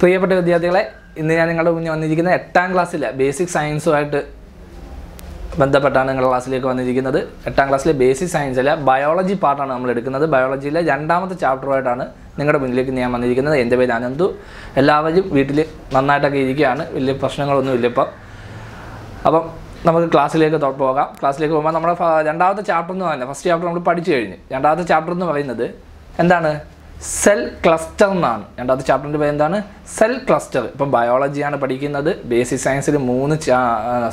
പ്രിയപ്പെട്ട വിദ്യാർത്ഥികളെ ഇന്ന് ഞാൻ നിങ്ങളുടെ മുന്നിൽ വന്നിരിക്കുന്നത് എട്ടാം ക്ലാസ്സിലെ ബേസിക് സയൻസുമായിട്ട് ബന്ധപ്പെട്ടാണ് നിങ്ങളുടെ ക്ലാസ്സിലേക്ക് വന്നിരിക്കുന്നത് എട്ടാം ക്ലാസ്സിലെ ബേസിക് സയൻസിലെ ബയോളജി പാർട്ടാണ് നമ്മൾ എടുക്കുന്നത് ബയോളജിയിലെ രണ്ടാമത്തെ ചാപ്റ്ററുമായിട്ടാണ് നിങ്ങളുടെ മുന്നിലേക്ക് ഞാൻ വന്നിരിക്കുന്നത് എൻ്റെ പേര് അനന്തു എല്ലാവരും വീട്ടിൽ നന്നായിട്ടൊക്കെ ഇരിക്കുകയാണ് വലിയ പ്രശ്നങ്ങളൊന്നും ഇല്ലിപ്പം അപ്പം നമുക്ക് ക്ലാസ്സിലേക്ക് പോകാം ക്ലാസ്സിലേക്ക് പോകുമ്പോൾ നമ്മുടെ രണ്ടാമത്തെ ചാപ്റ്റർ എന്ന് പറയുന്നത് ഫസ്റ്റ് ചാപ്റ്റർ നമ്മൾ പഠിച്ചു കഴിഞ്ഞ് രണ്ടാമത്തെ ചാപ്റ്റർ എന്ന് പറയുന്നത് എന്താണ് സെൽ ക്ലസ്റ്റർ എന്നാണ് രണ്ടാമത്തെ ചാപ്റ്ററിൻ്റെ പേര് എന്താണ് സെൽ ക്ലസ്റ്റർ ഇപ്പം ബയോളജിയാണ് പഠിക്കുന്നത് ബേസിക് സയൻസിൽ മൂന്ന്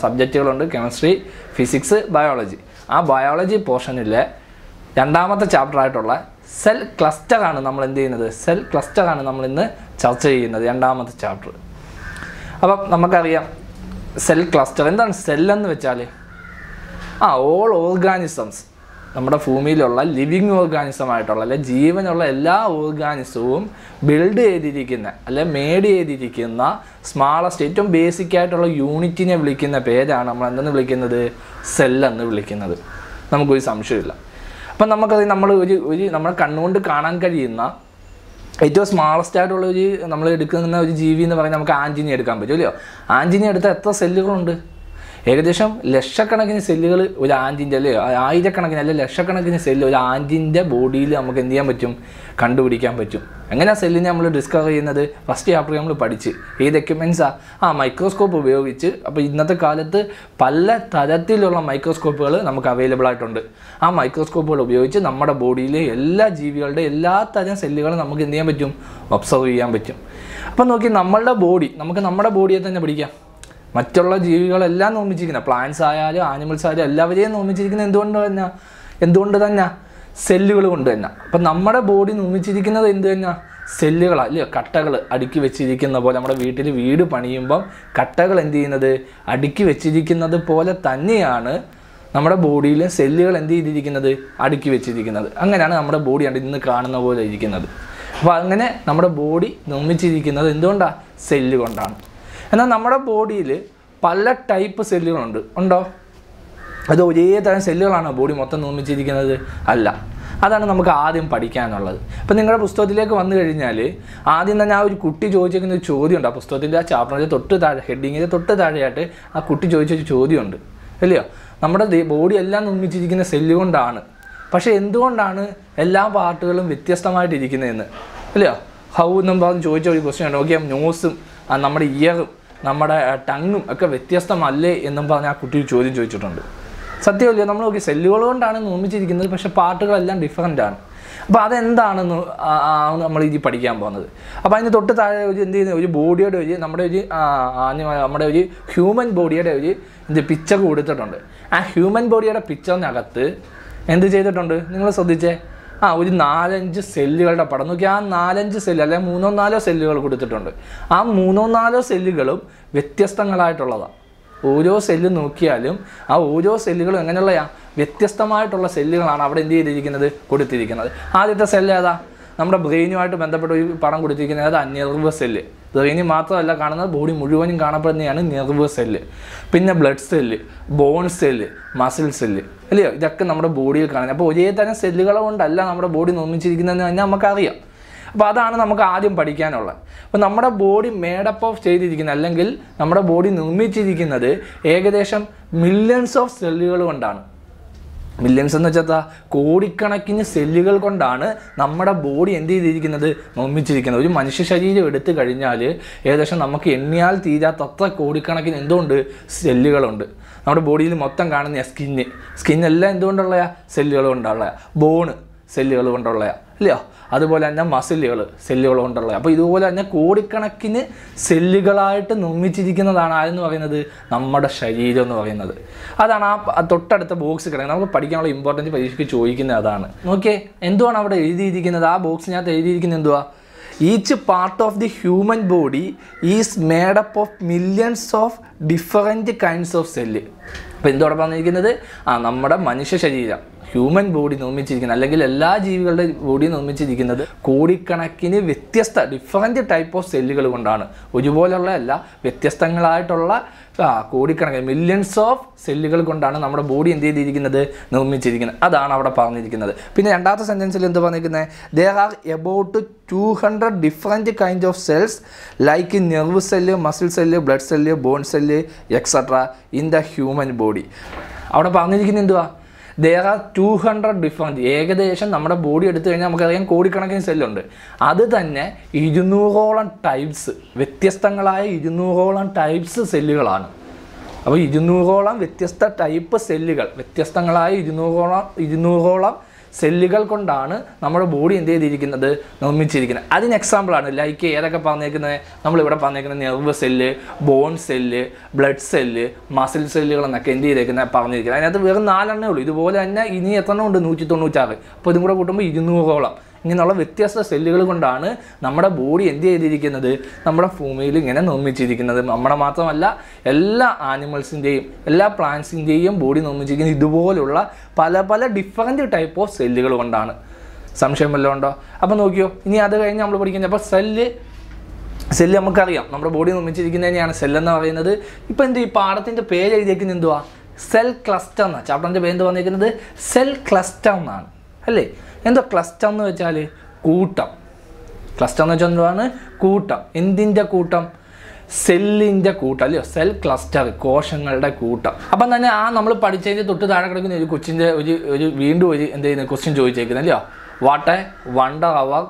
സബ്ജക്റ്റുകളുണ്ട് കെമിസ്ട്രി ഫിസിക്സ് ബയോളജി ആ ബയോളജി പോർഷനിലെ രണ്ടാമത്തെ ചാപ്റ്ററായിട്ടുള്ള സെൽ ക്ലസ്റ്ററാണ് നമ്മൾ എന്ത് ചെയ്യുന്നത് സെൽ ക്ലസ്റ്ററാണ് നമ്മൾ ഇന്ന് ചർച്ച ചെയ്യുന്നത് രണ്ടാമത്തെ ചാപ്റ്റർ അപ്പം നമുക്കറിയാം സെൽ ക്ലസ്റ്റർ എന്താണ് സെൽ എന്ന് വെച്ചാൽ ആ ഓൾ ഓർഗാനിസംസ് നമ്മുടെ ഭൂമിയിലുള്ള ലിവിങ് ഓർഗാനിസം ആയിട്ടുള്ള അല്ലെ ജീവനുള്ള എല്ലാ ഓർഗാനിസവും ബിൽഡ് ചെയ്തിരിക്കുന്ന അല്ലെ മേഡ് ചെയ്തിരിക്കുന്ന സ്മാളസ്റ്റ് ഏറ്റവും ബേസിക് ആയിട്ടുള്ള യൂണിറ്റിനെ വിളിക്കുന്ന പേരാണ് നമ്മൾ എന്തെന്ന് വിളിക്കുന്നത് സെല്ലെന്ന് വിളിക്കുന്നത് നമുക്കൊരു സംശയമില്ല അപ്പം നമുക്കത് നമ്മൾ ഒരു ഒരു നമ്മുടെ കണ്ണുകൊണ്ട് കാണാൻ കഴിയുന്ന ഏറ്റവും സ്മാളസ്റ്റ് ആയിട്ടുള്ള ഒരു നമ്മൾ എടുക്കുന്ന ഒരു ജീവി എന്ന് പറഞ്ഞാൽ നമുക്ക് ആഞ്ചിനി എടുക്കാൻ പറ്റുമല്ലോ ആഞ്ചിനി എടുത്താൽ എത്ര സെല്ലുകളുണ്ട് ഏകദേശം ലക്ഷക്കണക്കിന് സെല്ലുകൾ ഒരു ആൻറ്റിൻ്റെ അല്ലേ ആയിരക്കണക്കിന് അല്ലെ ലക്ഷക്കണക്കിന് സെല്ല് ഒരു ആൻറ്റിൻ്റെ ബോഡിയിൽ നമുക്ക് എന്ത് ചെയ്യാൻ പറ്റും കണ്ടുപിടിക്കാൻ പറ്റും അങ്ങനെ ആ സെല്ലിനെ നമ്മൾ ഡിസ്കവർ ചെയ്യുന്നത് ഫസ്റ്റ് ചാപ്റ്റർ നമ്മൾ പഠിച്ച് ഏത് എക്യുപ്മെൻസാ ആ മൈക്രോസ്കോപ്പ് ഉപയോഗിച്ച് അപ്പോൾ ഇന്നത്തെ കാലത്ത് പല തരത്തിലുള്ള മൈക്രോസ്കോപ്പുകൾ നമുക്ക് അവൈലബിൾ ആയിട്ടുണ്ട് ആ മൈക്രോസ്കോപ്പുകൾ ഉപയോഗിച്ച് നമ്മുടെ ബോഡിയിലെ എല്ലാ ജീവികളുടെ എല്ലാ തരം സെല്ലുകളും നമുക്ക് എന്ത് ചെയ്യാൻ പറ്റും ഒബ്സർവ് ചെയ്യാൻ പറ്റും അപ്പം നോക്കി നമ്മളുടെ ബോഡി നമുക്ക് നമ്മുടെ ബോഡിയെ തന്നെ പിടിക്കാം മറ്റുള്ള ജീവികളെല്ലാം നിർമ്മിച്ചിരിക്കുന്നത് പ്ലാന്റ്സ് ആയാലും ആനിമൽസ് ആയാലും എല്ലാവരെയും നിർമ്മിച്ചിരിക്കുന്നത് എന്തുകൊണ്ട് തന്നെ എന്തുകൊണ്ട് തന്നെ സെല്ലുകൾ കൊണ്ട് തന്നെ അപ്പം നമ്മുടെ ബോഡി നിർമ്മിച്ചിരിക്കുന്നത് എന്ത് തന്നെ സെല്ലുകളാണ് ഇല്ലയോ കട്ടകൾ അടുക്കി വെച്ചിരിക്കുന്ന പോലെ നമ്മുടെ വീട്ടിൽ വീട് പണിയുമ്പം കട്ടകൾ എന്ത് ചെയ്യുന്നത് അടുക്കി വെച്ചിരിക്കുന്നത് പോലെ തന്നെയാണ് നമ്മുടെ ബോഡിയിൽ സെല്ലുകൾ എന്ത് ചെയ്തിരിക്കുന്നത് അടുക്കി വെച്ചിരിക്കുന്നത് അങ്ങനെയാണ് നമ്മുടെ ബോഡി അവിടെ ഇന്ന് കാണുന്ന പോലെ ഇരിക്കുന്നത് അപ്പോൾ അങ്ങനെ നമ്മുടെ ബോഡി നിർമ്മിച്ചിരിക്കുന്നത് എന്തുകൊണ്ടാണ് സെല്ലുകൊണ്ടാണ് എന്നാൽ നമ്മുടെ ബോഡിയിൽ പല ടൈപ്പ് സെല്ലുകളുണ്ട് ഉണ്ടോ അത് ഒരേ തരം സെല്ലുകളാണോ ബോഡി മൊത്തം നിർമ്മിച്ചിരിക്കുന്നത് അല്ല അതാണ് നമുക്ക് ആദ്യം പഠിക്കാനുള്ളത് ഇപ്പം നിങ്ങളുടെ പുസ്തകത്തിലേക്ക് വന്നു കഴിഞ്ഞാൽ ആദ്യം തന്നെ ആ ഒരു കുട്ടി ചോദിച്ചിരിക്കുന്ന ഒരു ചോദ്യമുണ്ട് ആ പുസ്തകത്തിൻ്റെ ആ ചാപ്റ്ററിൻ്റെ തൊട്ട് താഴെ ഹെഡിങ്ങിൻ്റെ തൊട്ട് താഴെയായിട്ട് ആ കുട്ടി ചോദിച്ചൊരു ചോദ്യമുണ്ട് അല്ലയോ നമ്മുടെ ബോഡി എല്ലാം നിർമ്മിച്ചിരിക്കുന്ന സെല്ലുകൊണ്ടാണ് പക്ഷേ എന്തുകൊണ്ടാണ് എല്ലാ പാർട്ടുകളും വ്യത്യസ്തമായിട്ടിരിക്കുന്നതെന്ന് അല്ലയോ ഹൗ എന്നും പറഞ്ഞ് ചോദിച്ച ഒരു ക്വസ്റ്റ്യൻ ഉണ്ട് ഓക്കെ ന്യൂസും നമ്മുടെ ഇയറും നമ്മുടെ ടങ്ങും ഒക്കെ വ്യത്യസ്തമല്ലേ എന്നും പറഞ്ഞ് ആ കുട്ടി ചോദ്യം ചോദിച്ചിട്ടുണ്ട് സത്യമല്ലേ നമ്മൾ നോക്കി സെല്ലുകൾ കൊണ്ടാണ് നിർമ്മിച്ചിരിക്കുന്നത് പക്ഷേ പാട്ടുകളെല്ലാം ഡിഫറൻ്റ് ആണ് അപ്പോൾ അതെന്താണെന്ന് നമ്മൾ ഇനി പഠിക്കാൻ പോകുന്നത് അപ്പോൾ അതിന് തൊട്ട് താഴെ ഒരു എന്ത് ചെയ്യുന്ന ഒരു ബോഡിയുടെ ഒരു നമ്മുടെ ഒരു നമ്മുടെ ഒരു ഹ്യൂമൻ ബോഡിയുടെ ഒരു എന്ത് പിക്ചർ കൊടുത്തിട്ടുണ്ട് ആ ഹ്യൂമൻ ബോഡിയുടെ പിക്ചറിനകത്ത് എന്ത് ചെയ്തിട്ടുണ്ട് നിങ്ങൾ ശ്രദ്ധിച്ചേ ആ ഒരു നാലഞ്ച് സെല്ലുകളുടെ പടം നോക്കി ആ നാലഞ്ച് സെല്ല് അല്ലെങ്കിൽ മൂന്നോ നാലോ സെല്ലുകൾ കൊടുത്തിട്ടുണ്ട് ആ മൂന്നോ നാലോ സെല്ലുകളും വ്യത്യസ്തങ്ങളായിട്ടുള്ളതാണ് ഓരോ സെല്ല് നോക്കിയാലും ആ ഓരോ സെല്ലുകളും എങ്ങനെയുള്ള വ്യത്യസ്തമായിട്ടുള്ള സെല്ലുകളാണ് അവിടെ എന്ത് ചെയ്തിരിക്കുന്നത് കൊടുത്തിരിക്കുന്നത് ആദ്യത്തെ സെല്ല് ഏതാ നമ്മുടെ ബ്രെയിനുമായിട്ട് ബന്ധപ്പെട്ട ഒരു പടം കൊടുത്തിരിക്കുന്നത് നെർവ് സെല്ല് ബ്രെയിനിൽ മാത്രമല്ല കാണുന്നത് ബോഡി മുഴുവനും കാണപ്പെടുന്നതാണ് നെർവ് സെല്ല് പിന്നെ blood cell bone cell muscle cell അല്ലയോ ഇതൊക്കെ നമ്മുടെ ബോഡിയിൽ കാണുന്നത് അപ്പോൾ ഒരേ തരം സെല്ലുകൾ കൊണ്ടല്ല നമ്മുടെ ബോഡി നിർമ്മിച്ചിരിക്കുന്നതെന്ന് തന്നെ നമുക്കറിയാം അപ്പോൾ അതാണ് നമുക്ക് ആദ്യം പഠിക്കാനുള്ളത് അപ്പോൾ നമ്മുടെ ബോഡി മേഡപ്പ് ഓഫ് ചെയ്തിരിക്കുന്നത് അല്ലെങ്കിൽ നമ്മുടെ ബോഡി നിർമ്മിച്ചിരിക്കുന്നത് ഏകദേശം മില്യൺസ് ഓഫ് സെല്ലുകൾ കൊണ്ടാണ് മില്യൺസ് എന്ന് വെച്ചാൽ കോടിക്കണക്കിന് സെല്ലുകൾ കൊണ്ടാണ് നമ്മുടെ ബോഡി എന്ത് ചെയ്തിരിക്കുന്നത് നിർമ്മിച്ചിരിക്കുന്നത് ഒരു മനുഷ്യ ശരീരം എടുത്തു കഴിഞ്ഞാൽ ഏകദേശം നമുക്ക് എണ്ണിയാൽ തീരാത്തത്ര കോടിക്കണക്കിന് എന്തുകൊണ്ട് സെല്ലുകളുണ്ട് നമ്മുടെ ബോഡിയിൽ മൊത്തം കാണുന്ന സ്കിന്ന് സ്കിന്നെല്ലാം എന്തുകൊണ്ടുള്ള സെല്ലുകൾ കൊണ്ടുള്ള ബോണ് സെല്ലുകൾ കൊണ്ടുള്ളയാ അല്ലയോ അതുപോലെ തന്നെ മസിലുകൾ സെല്ലുകൾ കൊണ്ടുള്ള അപ്പോൾ ഇതുപോലെ തന്നെ കോടിക്കണക്കിന് സെല്ലുകളായിട്ട് നിർമ്മിച്ചിരിക്കുന്നതാണ് ആരെന്ന് പറയുന്നത് നമ്മുടെ ശരീരം എന്ന് പറയുന്നത് അതാണ് ആ തൊട്ടടുത്ത ബോക്സ് കിടക്കുന്നത് നമുക്ക് പഠിക്കാനുള്ള ഇമ്പോർട്ടൻസ് പരീക്ഷയ്ക്ക് ചോദിക്കുന്നത് അതാണ് നോക്കിയേ എന്തുവാണ് അവിടെ എഴുതിയിരിക്കുന്നത് ആ ബോക്സിനകത്ത് എഴുതിയിരിക്കുന്നത് എന്തുവാ each part of the human body is made up of millions of different kinds of cell അപ്പോൾ എന്തോടെ പറഞ്ഞിരിക്കുന്നത് ആ നമ്മുടെ മനുഷ്യ ശരീരം ഹ്യൂമൻ ബോഡി നിർമ്മിച്ചിരിക്കുന്നത് അല്ലെങ്കിൽ എല്ലാ ജീവികളുടെ ബോഡി നിർമ്മിച്ചിരിക്കുന്നത് കോടിക്കണക്കിന് വ്യത്യസ്ത ഡിഫറൻറ്റ് ടൈപ്പ് ഓഫ് സെല്ലുകൾ കൊണ്ടാണ് ഒരുപോലെയുള്ള അല്ല വ്യത്യസ്തങ്ങളായിട്ടുള്ള കോടിക്കണക്കിന് മില്യൺസ് ഓഫ് സെല്ലുകൾ കൊണ്ടാണ് നമ്മുടെ ബോഡി എന്ത് ചെയ്തിരിക്കുന്നത് നിർമ്മിച്ചിരിക്കുന്നത് അതാണ് അവിടെ പറഞ്ഞിരിക്കുന്നത് പിന്നെ രണ്ടാമത്തെ സെൻറ്റൻസിൽ എന്ത് പറഞ്ഞിരിക്കുന്നത് there are about two hundred different kind of cells like nerve cell muscle cell blood cell bone cell etcetera in the human body അവിടെ പറഞ്ഞിരിക്കുന്നത് എന്തുവാ there are two hundred different ഏകദേശം നമ്മുടെ ബോഡി എടുത്തു കഴിഞ്ഞാൽ നമുക്കറിയാം കോടിക്കണക്കിന് സെല്ലുണ്ട് അത് തന്നെ ഇരുന്നൂറോളം ടൈപ്സ് വ്യത്യസ്തങ്ങളായ ഇരുന്നൂറോളം ടൈപ്സ് സെല്ലുകളാണ് അപ്പോൾ ഇരുന്നൂറോളം വ്യത്യസ്ത ടൈപ്പ് സെല്ലുകൾ വ്യത്യസ്തങ്ങളായ ഇരുന്നൂറോളം ഇരുന്നൂറോളം സെല്ലുകൾ കൊണ്ടാണ് നമ്മുടെ ബോഡി എന്ത് ചെയ്തിരിക്കുന്നത് നിർമ്മിച്ചിരിക്കുന്നത് അതിന് എക്സാമ്പിളാണ് ലൈക്ക് ഏതൊക്കെ പറഞ്ഞേക്കുന്നത് നമ്മളിവിടെ പറഞ്ഞേക്കുന്ന nerve cell bone cell blood cell muscle സെല്ലുകൾ എന്നൊക്കെ എന്ത് ചെയ്തേക്കുന്നത് പറഞ്ഞിരിക്കുന്നത് അതിനകത്ത് വെറും നാലെണ്ണേ ഉള്ളൂ ഇതുപോലെ തന്നെ ഇനി എത്ര ഉണ്ട് നൂറ്റി തൊണ്ണൂറ്റാറ് അപ്പോൾ ഇതും കൂടെ കൂട്ടുമ്പോൾ ഇരുന്നൂറോളം ഇങ്ങനെയുള്ള വ്യത്യസ്ത സെല്ലുകൾ കൊണ്ടാണ് നമ്മുടെ ബോഡി എന്ത് ചെയ്തിരിക്കുന്നത് നമ്മുടെ ഭൂമിയിൽ ഇങ്ങനെ നിർമ്മിച്ചിരിക്കുന്നത് നമ്മുടെ മാത്രമല്ല എല്ലാ ആനിമൽസിൻ്റെയും എല്ലാ പ്ലാന്റ്സിൻ്റെയും ബോഡി നിർമ്മിച്ചിരിക്കുന്നത് ഇതുപോലുള്ള പല പല ഡിഫറൻറ്റ് ടൈപ്പ് ഓഫ് സെല്ലുകൾ കൊണ്ടാണ് സംശയം വല്ലതും ഉണ്ടോ അപ്പോൾ നോക്കിയോ ഇനി അത് കഴിഞ്ഞ് നമ്മൾ പഠിക്കുന്നത് അപ്പോൾ സെല്ല് സെല്ല് നമുക്കറിയാം നമ്മുടെ ബോഡി നിർമ്മിച്ചിരിക്കുന്നതിനെയാണ് സെല്ലെന്ന് പറയുന്നത് ഇപ്പോൾ എന്ത് ഈ പാടത്തിൻ്റെ പേര് എഴുതിയേക്കുന്നത് എന്തുവാ സെൽ ക്ലസ്റ്റർ എന്നാണ് ചാപ്റ്ററിൻ്റെ പേര് എന്ത് പറഞ്ഞിരിക്കുന്നത് സെൽ ക്ലസ്റ്റർ എന്നാണ് അല്ലേ എന്തോ ക്ലസ്റ്റർ എന്ന് വെച്ചാൽ കൂട്ടം ക്ലസ്റ്റർ എന്ന് വെച്ചാൽ എന്താണ് കൂട്ടം എന്തിൻ്റെ കൂട്ടം സെല്ലിൻ്റെ കൂട്ടം അല്ലയോ സെൽ ക്ലസ്റ്റർ കോശങ്ങളുടെ കൂട്ടം അപ്പം തന്നെ ആ നമ്മൾ പഠിച്ചതിൻ്റെ തൊട്ട് താഴെ കിടക്കുന്ന ഒരു കൊച്ചിൻ്റെ ഒരു ഒരു വീണ്ടും ഒരു എന്ത് ചെയ്യുന്ന ക്വസ്റ്റ്യൻ ചോദിച്ചേക്കുന്നത് അല്ലയോ what a wonder our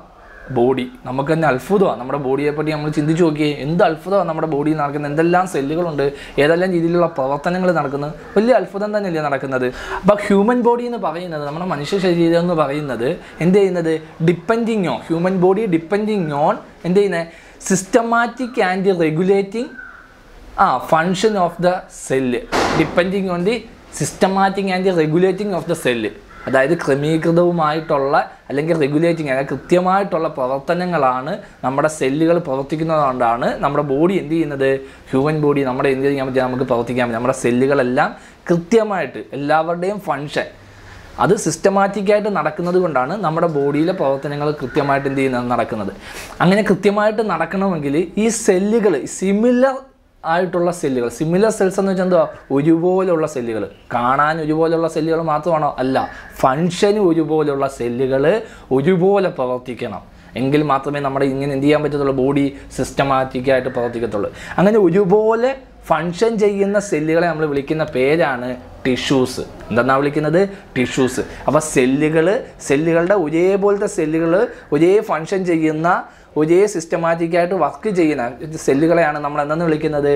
body നമുക്ക് തന്നെ അത്ഭുതമാണ് നമ്മുടെ ബോഡിയെ പറ്റി നമ്മൾ ചിന്തിച്ചു നോക്കിയേ എന്ത് അത്ഭുതമാണ് നമ്മുടെ ബോഡിയിൽ നടക്കുന്നത് എന്തെല്ലാം സെല്ലുകളുണ്ട് ഏതെല്ലാം രീതിയിലുള്ള പ്രവർത്തനങ്ങൾ നടക്കുന്നത് വലിയ അത്ഭുതം തന്നെയല്ലേ നടക്കുന്നത് അപ്പോൾ ഹ്യൂമൻ ബോഡി എന്ന് പറയുന്നത് നമ്മുടെ മനുഷ്യ ശരീരം എന്ന് പറയുന്നത് എന്ത് ചെയ്യുന്നത് depending on human body depending on എന്ത് ചെയ്യുന്നത് സിസ്റ്റമാറ്റിക് ആൻഡ് റെഗുലേറ്റിംഗ് ആ function of the cell depending on the systematic and regulating of the cell അതായത് ക്രമീകൃതവുമായിട്ടുള്ള അല്ലെങ്കിൽ റെഗുലേറ്റിംഗ് അല്ലെങ്കിൽ കൃത്യമായിട്ടുള്ള പ്രവർത്തനങ്ങളാണ് നമ്മുടെ സെല്ലുകൾ പ്രവർത്തിക്കുന്നതുകൊണ്ടാണ് നമ്മുടെ ബോഡി എന്ത് ചെയ്യുന്നത് ഹ്യൂമൻ ബോഡി നമ്മുടെ എന്ത് ചെയ്യാൻ പറ്റുക നമുക്ക് പ്രവർത്തിക്കാൻ പറ്റും നമ്മുടെ സെല്ലുകളെല്ലാം കൃത്യമായിട്ട് എല്ലാവരുടെയും ഫങ്ഷൻ അത് സിസ്റ്റമാറ്റിക്കായിട്ട് നടക്കുന്നത് കൊണ്ടാണ് നമ്മുടെ ബോഡിയിലെ പ്രവർത്തനങ്ങൾ കൃത്യമായിട്ട് എന്ത് ചെയ്യുന്നത് നടക്കുന്നത് അങ്ങനെ കൃത്യമായിട്ട് നടക്കണമെങ്കിൽ ഈ സെല്ലുകൾ സിമിലർ ആയിട്ടുള്ള സെല്ലുകൾ സിമിലർ സെൽസ് എന്ന് വെച്ചാൽ എന്തുവാ ഒരുപോലുള്ള സെല്ലുകൾ കാണാൻ ഒരുപോലുള്ള സെല്ലുകൾ മാത്രമാണോ അല്ല ഫങ്ഷന് ഒരുപോലുള്ള സെല്ലുകൾ ഒരുപോലെ പ്രവർത്തിക്കണം എങ്കിൽ മാത്രമേ നമ്മുടെ ഇങ്ങനെ എന്ത് ചെയ്യാൻ പറ്റത്തുള്ളൂ ബോഡി സിസ്റ്റമാറ്റിക്കായിട്ട് പ്രവർത്തിക്കത്തുള്ളൂ അങ്ങനെ ഒരുപോലെ ഫങ്ഷൻ ചെയ്യുന്ന സെല്ലുകളെ നമ്മൾ വിളിക്കുന്ന പേരാണ് ടിഷ്യൂസ് എന്താണ് വിളിക്കുന്നത് ടിഷ്യൂസ് അപ്പോൾ സെല്ലുകൾ സെല്ലുകളുടെ ഒരേപോലത്തെ സെല്ലുകൾ ഒരേ ഫങ്ഷൻ ചെയ്യുന്ന ഒരേ സിസ്റ്റമാറ്റിക്കായിട്ട് വർക്ക് ചെയ്യുന്ന സെല്ലുകളെയാണ് നമ്മൾ എന്തെന്ന് വിളിക്കുന്നത്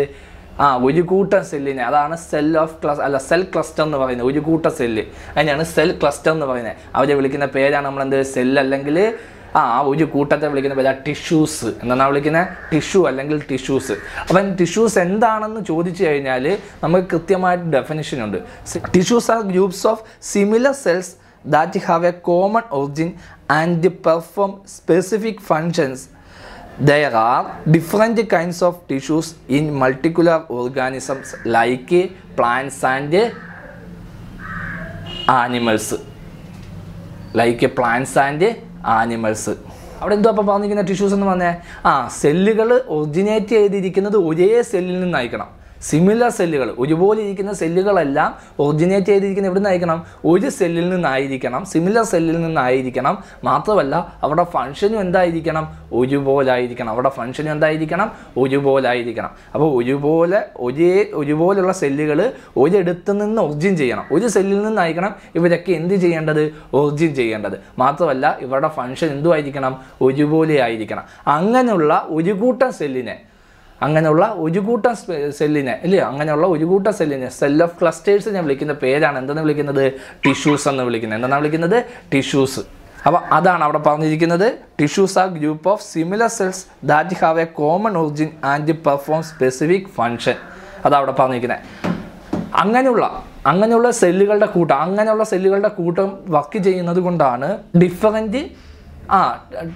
ആ ഒരു കൂട്ടം സെല്ലിനെ അതാണ് സെൽ ഓഫ് ക്ലസ് അല്ല സെൽ ക്ലസ്റ്റർ എന്ന് പറയുന്നത് ഒരു കൂട്ടം സെല്ല് അതിനാണ് സെൽ ക്ലസ്റ്റർ എന്ന് പറയുന്നത് അവരെ വിളിക്കുന്ന പേരാണ് നമ്മളെന്ത് സെൽ അല്ലെങ്കിൽ ആ ഒരു കൂട്ടത്തെ വിളിക്കുന്ന പേരാ ടിഷ്യൂസ് എന്താണ് വിളിക്കുന്നത് ടിഷ്യൂ അല്ലെങ്കിൽ ടിഷ്യൂസ് അപ്പം ടിഷ്യൂസ് എന്താണെന്ന് ചോദിച്ചു കഴിഞ്ഞാൽ നമുക്ക് കൃത്യമായിട്ട് ഡെഫിനിഷൻ ഉണ്ട് tissues are groups of similar cells that have a common origin and perform specific functions there are different kinds of tissues in multicellular organisms like plants and animals like plants and animals അവിടെ എന്തോ അപ്പം പറഞ്ഞിരിക്കുന്ന tissues എന്ന് പറഞ്ഞാൽ ആ സെല്ലുകൾ originate ചെയ്തിരിക്കുന്നത് ഒരേ സെല്ലിൽ നിന്നായിരിക്കണം സിമിലർ സെല്ലുകൾ ഒരുപോലെ ഇരിക്കുന്ന സെല്ലുകളെല്ലാം ഒറിജിനേറ്റ് ചെയ്തിരിക്കുന്ന എവിടെ നിന്നായിരിക്കണം ഒരു സെല്ലിൽ നിന്നായിരിക്കണം സിമിലർ സെല്ലിൽ നിന്നായിരിക്കണം മാത്രമല്ല അവിടെ ഫംഗ്ഷനും എന്തായിരിക്കണം ഒരുപോലെ ആയിരിക്കണം ഫംഗ്ഷനും എന്തായിരിക്കണം ഒരുപോലെ ആയിരിക്കണം അപ്പോൾ ഒരുപോലെ ഒരേ ഒരുപോലെയുള്ള സെല്ലുകൾ ഒരിടത്ത് നിന്ന് ഒറിജിൻ ചെയ്യണം ഒരു സെല്ലിൽ നിന്നായിരിക്കണം ഇവരൊക്കെ എന്ത് ചെയ്യേണ്ടത് ഒറിജിൻ ചെയ്യേണ്ടത് മാത്രമല്ല ഇവരുടെ ഫംഗ്ഷൻ എന്തുമായിരിക്കണം ഒരുപോലെ ആയിരിക്കണം അങ്ങനെയുള്ള ഒരു കൂട്ടം സെല്ലിനെ അങ്ങനെയുള്ള ഒരു കൂട്ടം സെല്ലിനെ അല്ലേ അങ്ങനെയുള്ള ഒരു കൂട്ടം സെല്ലിനെ സെൽ ഓഫ് ഞാൻ വിളിക്കുന്ന പേരാണ് എന്തെന്ന് വിളിക്കുന്നത് ടിഷ്യൂസ് എന്ന് വിളിക്കുന്നത് എന്താണ് വിളിക്കുന്നത് ടിഷ്യൂസ് അപ്പോൾ അതാണ് അവിടെ പറഞ്ഞിരിക്കുന്നത് tissues are group of similar cells that have a common origin and perform specific function അതാണ് അവിടെ പറഞ്ഞിരിക്കുന്നത് അങ്ങനെയുള്ള അങ്ങനെയുള്ള സെല്ലുകളുടെ കൂട്ടം അങ്ങനെയുള്ള സെല്ലുകളുടെ കൂട്ടം വർക്ക് ചെയ്യുന്നത് കൊണ്ടാണ് ഡിഫറൻറ്റ് ആ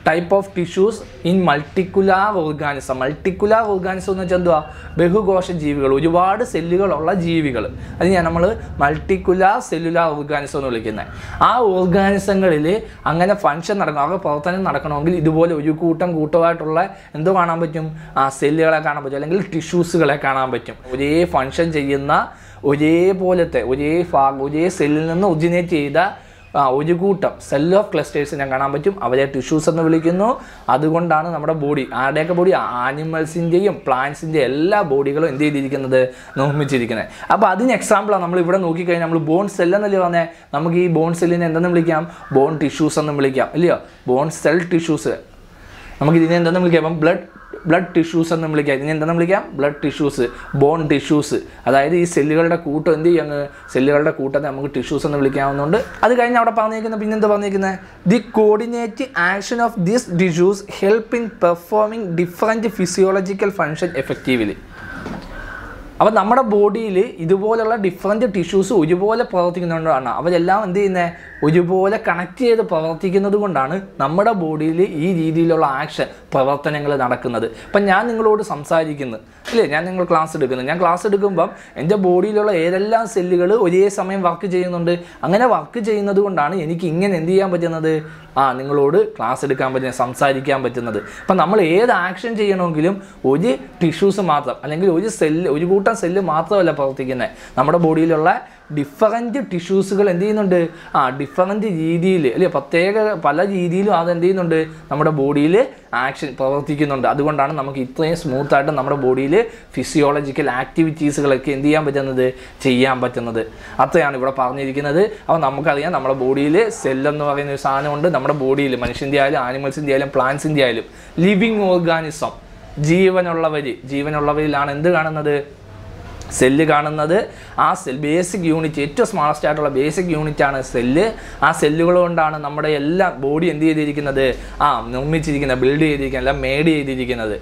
type of tissues in multicellular organism multicellular organism എന്ന് വെച്ചാൽ എന്തുവാ ബഹുകോശ ജീവികൾ ഒരുപാട് സെല്ലുകളുള്ള ജീവികൾ അത് ഞാൻ നമ്മൾ മൾട്ടിക്കുലാർ സെല്ലുലർ ഓർഗാനിസം എന്ന് വിളിക്കുന്നത് ആ ഓർഗാനിസങ്ങളിൽ അങ്ങനെ ഫങ്ഷൻ നടക്കണം അവരുടെ പ്രവർത്തനം നടക്കണമെങ്കിൽ ഇതുപോലെ ഒരു കൂട്ടം കൂട്ടമായിട്ടുള്ള എന്തോ കാണാൻ പറ്റും ആ സെല്ലുകളെ കാണാൻ പറ്റും അല്ലെങ്കിൽ ടിഷ്യൂസുകളെ കാണാൻ പറ്റും ഒരേ ഫങ്ഷൻ ചെയ്യുന്ന ഒരേപോലത്തെ ഒരേ ഭാഗം ഒരേ സെല്ലിൽ നിന്ന് ഒറിജിനേറ്റ് ചെയ്ത ഒരു കൂട്ടം സെൽ ഓഫ് ഞാൻ കാണാൻ പറ്റും അവരെ ടിഷ്യൂസ് എന്ന് വിളിക്കുന്നു അതുകൊണ്ടാണ് നമ്മുടെ ബോഡി ആരുടെയൊക്കെ ബോഡി ആനിമൽസിൻ്റെയും പ്ലാന്റ്സിൻ്റെയും എല്ലാ ബോഡികളും എന്ത് ചെയ്തിരിക്കുന്നത് നിർമ്മിച്ചിരിക്കുന്നത് അപ്പോൾ അതിന് എക്സാമ്പിളാണ് നമ്മൾ ഇവിടെ നോക്കിക്കഴിഞ്ഞാൽ നമ്മൾ ബോൺ സെൽ എന്നല്ലേ പറഞ്ഞാൽ നമുക്ക് ഈ ബോൺ സെല്ലിനെ എന്തെന്ന് വിളിക്കാം ബോൺ ടിഷ്യൂസ് എന്ന് വിളിക്കാം ഇല്ലയോ ബോൺ സെൽ ടിഷ്യൂസ് നമുക്ക് ഇതിനെ എന്തെന്ന് വിളിക്കാം അപ്പം ബ്ലഡ് ബ്ലഡ് ടിഷ്യൂസ് എന്ന് വിളിക്കാം ഇതിനെ എന്താണെന്ന് വിളിക്കാം ബ്ലഡ് ടിഷ്യൂസ് ബോൺ ടിഷ്യൂസ് അതായത് ഈ സെല്ലുകളുടെ കൂട്ടം എന്ത് ചെയ്യും സെല്ലുകളുടെ കൂട്ടത്തെ നമുക്ക് ടിഷ്യൂസ് എന്ന് വിളിക്കാവുന്നതുകൊണ്ട് അത് കഴിഞ്ഞ് അവിടെ പറഞ്ഞിരിക്കുന്നത് പിന്നെ എന്താ പറഞ്ഞിരിക്കുന്നത് the coordinate action of this tissues help in performing different physiological function effectively അപ്പോൾ നമ്മുടെ ബോഡിയിൽ ഇതുപോലുള്ള ഡിഫറെൻറ്റ് ടിഷ്യൂസ് ഒരുപോലെ പ്രവർത്തിക്കുന്നുണ്ടാണ് അവരെല്ലാം എന്ത് ചെയ്യുന്നത് ഒരുപോലെ കണക്ട് ചെയ്ത് പ്രവർത്തിക്കുന്നത് കൊണ്ടാണ് നമ്മുടെ ബോഡിയിൽ ഈ രീതിയിലുള്ള ആക്ഷൻ പ്രവർത്തനങ്ങൾ നടക്കുന്നത് ഇപ്പം ഞാൻ നിങ്ങളോട് സംസാരിക്കുന്നത് അല്ലേ ഞാൻ നിങ്ങൾ ക്ലാസ് എടുക്കുന്നത് ഞാൻ ക്ലാസ് എടുക്കുമ്പം എൻ്റെ ബോഡിയിലുള്ള ഏതെല്ലാം സെല്ലുകൾ ഒരേ സമയം വർക്ക് ചെയ്യുന്നുണ്ട് അങ്ങനെ വർക്ക് ചെയ്യുന്നത് കൊണ്ടാണ് എനിക്ക് ഇങ്ങനെ എന്ത് ചെയ്യാൻ പറ്റുന്നത് ആ നിങ്ങളോട് ക്ലാസ് എടുക്കാൻ പറ്റുന്ന സംസാരിക്കാൻ പറ്റുന്നത് അപ്പം നമ്മൾ ഏത് ആക്ഷൻ ചെയ്യണമെങ്കിലും ഒരു ടിഷ്യൂസ് മാത്രം അല്ലെങ്കിൽ ഒരു സെല്ല് ഒരു കൂട്ടം സെല്ല് മാത്രമല്ല പ്രവർത്തിക്കുന്നത് നമ്മുടെ ബോഡിയിലുള്ള ഡിഫറൻറ്റ് ടിഷ്യൂസുകൾ എന്ത് ചെയ്യുന്നുണ്ട് ആ ഡിഫറൻറ്റ് രീതിയിൽ അല്ലെ പ്രത്യേക പല രീതിയിലും അത് എന്ത് ചെയ്യുന്നുണ്ട് നമ്മുടെ ബോഡിയിൽ ആക്ഷൻ പ്രവർത്തിക്കുന്നുണ്ട് അതുകൊണ്ടാണ് നമുക്ക് ഇത്രയും സ്മൂത്തായിട്ട് നമ്മുടെ ബോഡിയിൽ ഫിസിയോളജിക്കൽ ആക്ടിവിറ്റീസുകളൊക്കെ എന്ത് ചെയ്യാൻ പറ്റുന്നത് ചെയ്യാൻ പറ്റുന്നത് അത്രയാണ് ഇവിടെ പറഞ്ഞിരിക്കുന്നത് അപ്പോൾ നമുക്കറിയാം നമ്മുടെ ബോഡിയിൽ സെല്ലെന്ന് പറയുന്ന ഒരു സാധനമുണ്ട് നമ്മുടെ ബോഡിയിൽ മനുഷ്യൻ്റെ ആയാലും ആനിമൽസിൻ്റെ ആയാലും പ്ലാന്റ്സിൻ്റെ ആയാലും ലിവിങ് ഓർഗാനിസം ജീവനുള്ളവരി ജീവനുള്ളവരിലാണ് എന്ത് കാണുന്നത് സെല്ല് കാണുന്നത് ആ സെൽ ബേസിക് യൂണിറ്റ് ഏറ്റവും സ്മാളസ്റ്റ് ആയിട്ടുള്ള ബേസിക് യൂണിറ്റാണ് സെല്ല് ആ സെല്ലുകൾ കൊണ്ടാണ് നമ്മുടെ എല്ലാ ബോഡി എന്ത് ചെയ്തിരിക്കുന്നത് ആ നിർമ്മിച്ചിരിക്കുന്നത് ബിൽഡ് ചെയ്തിരിക്കുന്നത് എല്ലാം മേഡ് ചെയ്തിരിക്കുന്നത്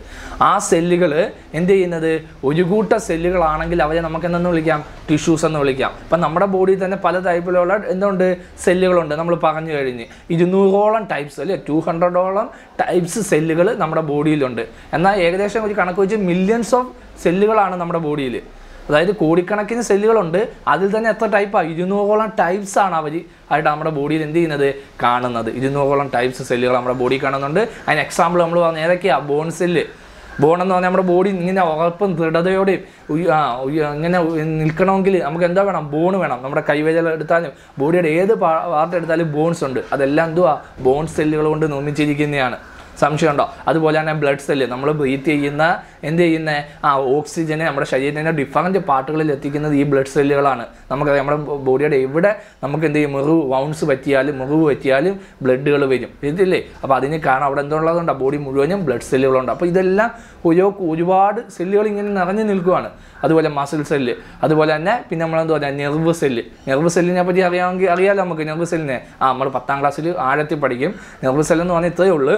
ആ സെല്ലുകൾ എന്ത് ചെയ്യുന്നത് ഒരു കൂട്ടം സെല്ലുകളാണെങ്കിൽ അവരെ നമുക്ക് എന്തെന്ന് വിളിക്കാം ടിഷ്യൂസ് എന്ന് വിളിക്കാം അപ്പം നമ്മുടെ ബോഡിയിൽ തന്നെ പല ടൈപ്പിലുള്ള എന്തുണ്ട് സെല്ലുകളുണ്ട് നമ്മൾ പറഞ്ഞു കഴിഞ്ഞ് ഇരുന്നൂറോളം ടൈപ്സ് അല്ലേ ടു ഹൺഡ്രഡോളം ടൈപ്സ് സെല്ലുകൾ നമ്മുടെ ബോഡിയിലുണ്ട് എന്നാൽ ഏകദേശം ഒരു കണക്ക് വെച്ച് മില്യൺസ് ഓഫ് സെല്ലുകളാണ് നമ്മുടെ ബോഡിയിൽ അതായത് കോടിക്കണക്കിന് സെല്ലുകളുണ്ട് അതിൽ തന്നെ എത്ര ടൈപ്പാണ് ഇരുന്നൂറോളം ടൈപ്സ് ആണ് അവർ ആയിട്ട് നമ്മുടെ ബോഡിയിൽ എന്ത് ചെയ്യുന്നത് കാണുന്നത് ഇരുന്നൂറോളം ടൈപ്സ് സെല്ലുകൾ നമ്മുടെ ബോഡി കാണുന്നുണ്ട് അതിന് എക്സാമ്പിൾ നമ്മൾ പറഞ്ഞ ഏതൊക്കെയാണ് ബോൺ സെല്ല് ബോൺ എന്ന് പറഞ്ഞാൽ നമ്മുടെ ബോഡി ഇങ്ങനെ ഉറപ്പും ദൃഢതയോടെയും ഇങ്ങനെ നിൽക്കണമെങ്കിൽ നമുക്ക് എന്താ വേണം ബോൺ വേണം നമ്മുടെ കൈവേദന എടുത്താലും ബോഡിയുടെ ഏത് പാർട്ട് എടുത്താലും ബോൺസ് ഉണ്ട് അതെല്ലാം എന്തുവാ ബോൺ സെല്ലുകൾ കൊണ്ട് നിർമ്മിച്ചിരിക്കുന്നതാണ് സംശയമുണ്ടോ അതുപോലെ തന്നെ ബ്ലഡ് സെല്ല് നമ്മൾ ബ്രീത്ത് ചെയ്യുന്ന എന്ത് ചെയ്യുന്ന ആ ഓക്സിജനെ നമ്മുടെ ശരീരത്തിൻ്റെ ഡിഫറൻറ്റ് പാർട്ടുകളിൽ എത്തിക്കുന്നത് ഈ ബ്ലഡ് സെല്ലുകളാണ് നമുക്ക് നമ്മുടെ ബോഡിയുടെ എവിടെ നമുക്ക് എന്ത് ചെയ്യും മുറിവ് വൗൺസ് പറ്റിയാലും മുറിവ് പറ്റിയാലും ബ്ലഡുകൾ വരും ഇതില്ലേ അപ്പോൾ അതിന് കാരണം അവിടെ എന്തുള്ളതുകൊണ്ട് ബോഡി മുഴുവനും ബ്ലഡ് സെല്ലുകളുണ്ട് അപ്പോൾ ഇതെല്ലാം ഒരു ഒരുപാട് സെല്ലുകൾ ഇങ്ങനെ നിറഞ്ഞു നിൽക്കുകയാണ് അതുപോലെ മസിൽ സെല്ല് അതുപോലെ തന്നെ പിന്നെ നമ്മളെന്താ പറയുക നെർവ് സെല്ല് നെർവ് സെല്ലിനെ പറ്റി അറിയാമെങ്കിൽ അറിയാമല്ലോ നമുക്ക് നെർവ് സെല്ലിനെ ആ നമ്മൾ പത്താം ക്ലാസ്സിൽ ആഴത്തിൽ പഠിക്കും നെർവ് സെല്ലെന്ന് പറഞ്ഞാൽ ഇത്രയേ ഉള്ളൂ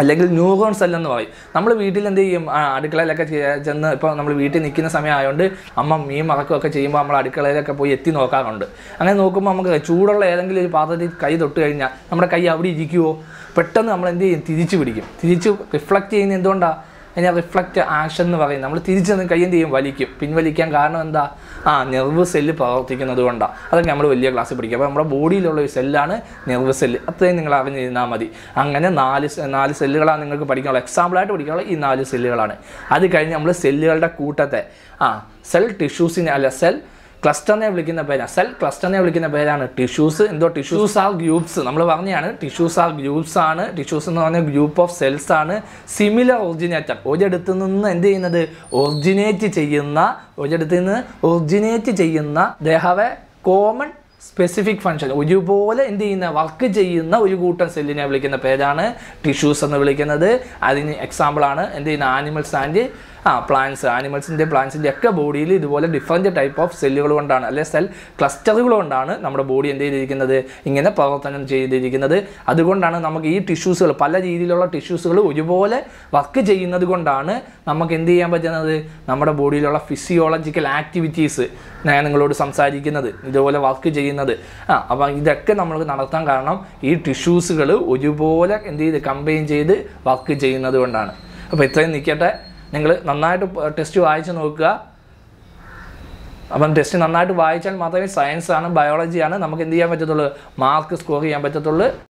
അല്ലെങ്കിൽ ന്യൂറോൺസ് അല്ലെന്ന് പറയും നമ്മൾ വീട്ടിൽ എന്ത് ചെയ്യും അടുക്കളയിലൊക്കെ ചെന്ന് ഇപ്പോൾ നമ്മൾ വീട്ടിൽ നിൽക്കുന്ന സമയമായതുകൊണ്ട് അമ്മ മീൻ മറക്കുകയൊക്കെ ചെയ്യുമ്പോൾ നമ്മൾ അടുക്കളയിലൊക്കെ പോയി എത്തി നോക്കാറുണ്ട് അങ്ങനെ നോക്കുമ്പോൾ നമുക്ക് ചൂടുള്ള ഏതെങ്കിലും ഒരു പാത്രത്തിൽ കൈ തൊട്ട് കഴിഞ്ഞാൽ നമ്മുടെ കൈ അവിടെ ഇരിക്കുമോ പെട്ടെന്ന് നമ്മൾ എന്ത് ചെയ്യും തിരിച്ചു പിടിക്കും തിരിച്ച് റിഫ്ലക്റ്റ് ചെയ്യുന്നത് എന്തുകൊണ്ടാണ് അതിനെ റിഫ്ലക്റ്റ് ആക്ഷൻ എന്ന് പറയും നമ്മൾ തിരിച്ചു കൈ കയ്യും ചെയ്യും വലിക്കും പിൻവലിക്കാൻ കാരണം എന്താ ആ നെർവ് സെല്ല് പ്രവർത്തിക്കുന്നത് കൊണ്ടാണ് അതൊക്കെ നമ്മൾ വലിയ ക്ലാസ്സിൽ പഠിക്കും അപ്പോൾ നമ്മുടെ ബോഡിയിലുള്ള ഒരു സെല്ലാണ് നെർവ് സെല്ല് അത്രയും നിങ്ങൾ അറിഞ്ഞിരുന്നാൽ മതി അങ്ങനെ നാല് നാല് സെല്ലുകളാണ് നിങ്ങൾക്ക് പഠിക്കാനുള്ള എക്സാമ്പിളായിട്ട് പഠിക്കാനുള്ള ഈ നാല് സെല്ലുകളാണ് അത് കഴിഞ്ഞ് നമ്മൾ സെല്ലുകളുടെ കൂട്ടത്തെ ആ സെൽ ടിഷ്യൂസിനെ അല്ല സെൽ ക്ലസ്റ്ററിനെ വിളിക്കുന്ന പേരാണ് സെൽ ക്ലസ്റ്ററിനെ വിളിക്കുന്ന പേരാണ് ടിഷ്യൂസ് എന്തോ ടിഷ്യൂസ് ആർ ഗ്രൂപ്പ്സ് നമ്മൾ പറഞ്ഞതാണ് ടിഷ്യൂസ് ആർ ഗ്രൂപ്പ്സ് ആണ് ടിഷ്യൂസ് എന്ന് പറഞ്ഞ ഗ്രൂപ്പ് ഓഫ് സെൽസ് ആണ് സിമിലർ ഒറിജിനേറ്റർ ഒരിടത്ത് നിന്ന് എന്ത് ചെയ്യുന്നത് ഒറിജിനേറ്റ് ചെയ്യുന്ന ഒരിടത്ത് നിന്ന് ഒറിജിനേറ്റ് ചെയ്യുന്ന they have a common specific function ഒരുപോലെ എന്ത് ചെയ്യുന്ന വർക്ക് ചെയ്യുന്ന ഒരു കൂട്ടം സെല്ലിനെ വിളിക്കുന്ന പേരാണ് ടിഷ്യൂസ് എന്ന് വിളിക്കുന്നത് അതിന് എക്സാമ്പിളാണ് എന്ത് ചെയ്യുന്ന ആനിമൽസ് ആൻഡ് ആ പ്ലാന്റ്സ് ആനിമൽസിൻ്റെ പ്ലാന്റ്സിൻ്റെ ഒക്കെ ബോഡിയിൽ ഇതുപോലെ ഡിഫറൻറ്റ് ടൈപ്പ് ഓഫ് സെല്ലുകൾ കൊണ്ടാണ് അല്ലെ സെൽ ക്ലസ്റ്ററുകൾ കൊണ്ടാണ് നമ്മുടെ ബോഡി എന്ത് ചെയ്തിരിക്കുന്നത് ഇങ്ങനെ പ്രവർത്തനം ചെയ്തിരിക്കുന്നത് അതുകൊണ്ടാണ് നമുക്ക് ഈ ടിഷ്യൂസുകൾ പല രീതിയിലുള്ള ടിഷ്യൂസുകൾ ഒരുപോലെ വർക്ക് ചെയ്യുന്നത് കൊണ്ടാണ് നമുക്ക് എന്ത് ചെയ്യാൻ പറ്റുന്നത് നമ്മുടെ ബോഡിയിലുള്ള ഫിസിയോളജിക്കൽ ആക്ടിവിറ്റീസ് ഞാൻ നിങ്ങളോട് സംസാരിക്കുന്നത് ഇതുപോലെ വർക്ക് ചെയ്യുന്നത് ആ അപ്പം ഇതൊക്കെ നമ്മൾക്ക് നടത്താൻ കാരണം ഈ ടിഷ്യൂസുകൾ ഒരുപോലെ എന്ത് ചെയ്ത് കമ്പൈൻ ചെയ്ത് വർക്ക് ചെയ്യുന്നത് കൊണ്ടാണ് അപ്പോൾ ഇത്രയും നിൽക്കട്ടെ നിങ്ങൾ നന്നായിട്ട് ടെസ്റ്റ് വായിച്ച് നോക്കുക അപ്പം ടെസ്റ്റ് നന്നായിട്ട് വായിച്ചാൽ മാത്രമേ സയൻസാണ് ബയോളജിയാണ് നമുക്ക് എന്ത് ചെയ്യാൻ പറ്റത്തുള്ളൂ മാർക്ക് സ്കോർ ചെയ്യാൻ പറ്റത്തുള്ളൂ